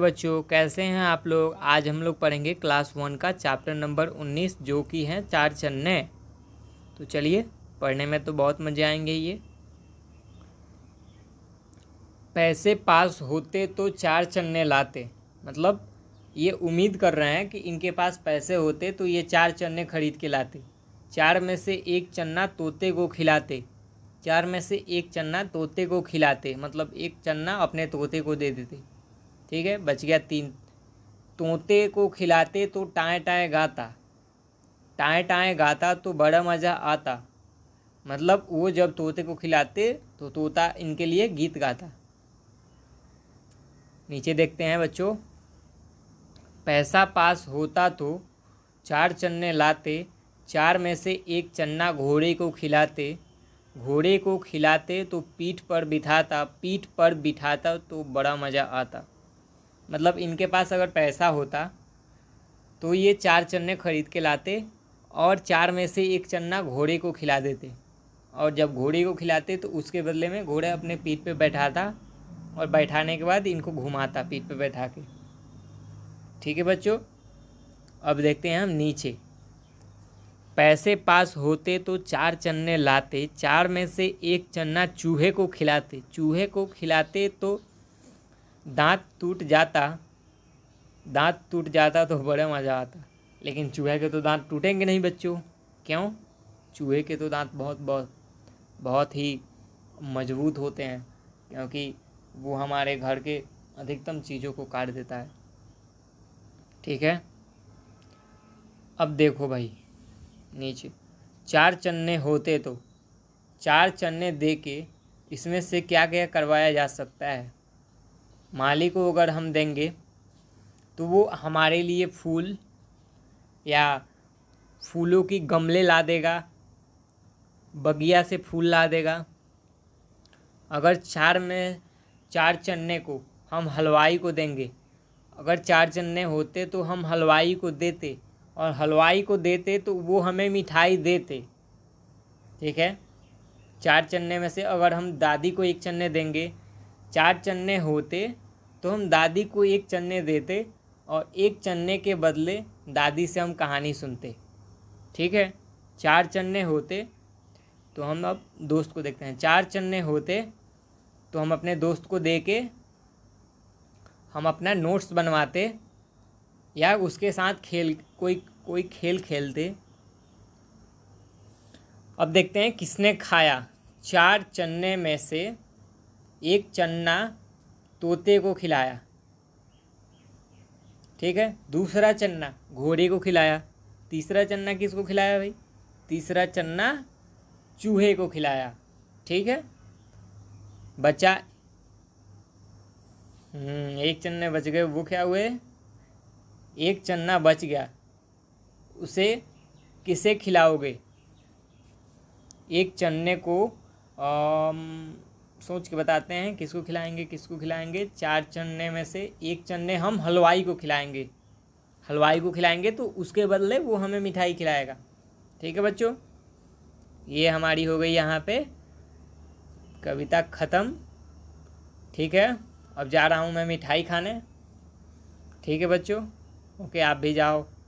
बच्चों कैसे हैं आप लोग आज हम लोग पढ़ेंगे क्लास वन का चैप्टर नंबर उन्नीस जो कि है चार चन्ने तो चलिए पढ़ने में तो बहुत मज़े आएंगे ये पैसे पास होते तो चार चन्ने लाते मतलब ये उम्मीद कर रहे हैं कि इनके पास पैसे होते तो ये चार चन्ने खरीद के लाते चार में से एक चन्ना तोते को खिलाते चार में से एक चन्ना तोते को खिलाते मतलब एक चन्ना अपने तोते को दे देते ठीक है बच गया तीन तोते को खिलाते तो टाए टाए गाता टाए टाए गाता तो बड़ा मज़ा आता मतलब वो जब तोते को खिलाते तो तोता इनके लिए गीत गाता नीचे देखते हैं बच्चों पैसा पास होता तो चार चन्ने लाते चार में से एक चन्ना घोड़े को खिलाते घोड़े को खिलाते तो पीठ पर बिठाता पीठ पर बिठाता तो बड़ा मज़ा आता मतलब इनके पास अगर पैसा होता तो ये चार चन्ने खरीद के लाते और चार में से एक चन्ना घोड़े को खिला देते और जब घोड़े को खिलाते तो उसके बदले में घोड़े अपने पीठ पे बैठाता और बैठाने के बाद इनको घुमाता पीठ पे बैठा के ठीक है बच्चों अब देखते हैं हम नीचे पैसे पास होते तो चार चन्ने लाते चार में से एक चन्ना चूहे को खिलाते चूहे को खिलाते तो दांत टूट जाता दांत टूट जाता तो बड़ा मज़ा आता लेकिन चूहे के तो दांत टूटेंगे नहीं बच्चों क्यों चूहे के तो दांत बहुत बहुत बहुत ही मजबूत होते हैं क्योंकि वो हमारे घर के अधिकतम चीज़ों को काट देता है ठीक है अब देखो भाई नीचे चार चन्ने होते तो चार चन्ने दे के इसमें से क्या क्या करवाया जा सकता है माली को अगर हम देंगे तो वो हमारे लिए फूल या फूलों की गमले ला देगा बगिया से फूल ला देगा अगर चार में चार चन्ने को हम हलवाई को देंगे अगर चार चन्ने होते तो हम हलवाई को देते और हलवाई को देते तो वो हमें मिठाई देते ठीक है चार चन्ने में से अगर हम दादी को एक चन्ने देंगे चार चन्ने होते तो हम दादी को एक चन्ने देते और एक चन्ने के बदले दादी से हम कहानी सुनते ठीक है चार चन्ने होते तो हम अब दोस्त को देखते हैं चार चन्ने होते तो हम अपने दोस्त को दे के हम अपना नोट्स बनवाते या उसके साथ खेल कोई कोई खेल खेलते अब देखते हैं किसने खाया चार चन्ने में से एक चन्ना तोते को खिलाया ठीक है दूसरा चन्ना घोड़े को खिलाया तीसरा चन्ना किसको खिलाया भाई तीसरा चन्ना चूहे को खिलाया ठीक है बचा हम्म, एक चन्ने बच गए वो क्या हुए एक चन्ना बच गया उसे किसे खिलाओगे एक चन्ने को सोच के बताते हैं किसको खिलाएंगे किसको खिलाएंगे चार चने में से एक चने हम हलवाई को खिलाएंगे हलवाई को खिलाएंगे तो उसके बदले वो हमें मिठाई खिलाएगा ठीक है बच्चों ये हमारी हो गई यहाँ पे कविता ख़त्म ठीक है अब जा रहा हूँ मैं मिठाई खाने ठीक है बच्चों ओके आप भी जाओ